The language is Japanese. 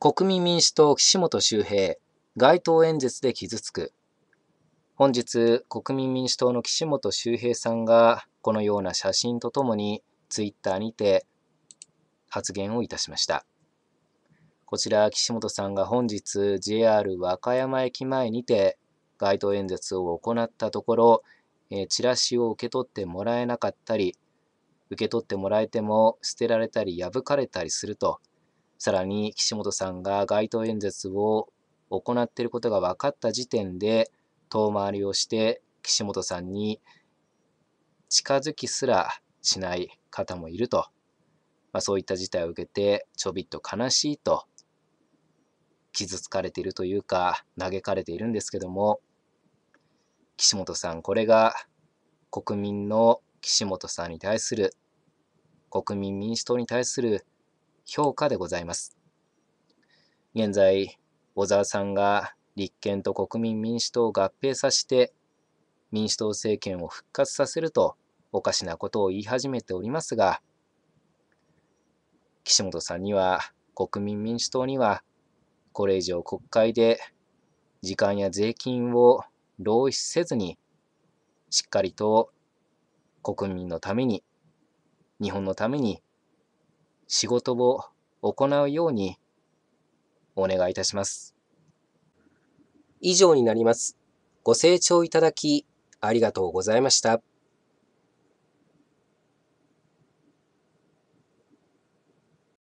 国民民主党岸本周平、街頭演説で傷つく。本日、国民民主党の岸本周平さんが、このような写真とともに、ツイッターにて発言をいたしました。こちら、岸本さんが本日、JR 和歌山駅前にて、街頭演説を行ったところ、えチラシを受け取ってもらえなかったり、受け取ってもらえても捨てられたり破かれたりするとさらに岸本さんが街頭演説を行っていることが分かった時点で遠回りをして岸本さんに近づきすらしない方もいると、まあ、そういった事態を受けてちょびっと悲しいと傷つかれているというか嘆かれているんですけども岸本さんこれが国民の岸本さんに対する国民民主党に対する評価でございます。現在、小沢さんが立憲と国民民主党を合併させて民主党政権を復活させるとおかしなことを言い始めておりますが岸本さんには国民民主党にはこれ以上国会で時間や税金を浪費せずにしっかりと国民のために日本のために仕事を行うようにお願いいたします。以上になります。ご清聴いただきありがとうございました。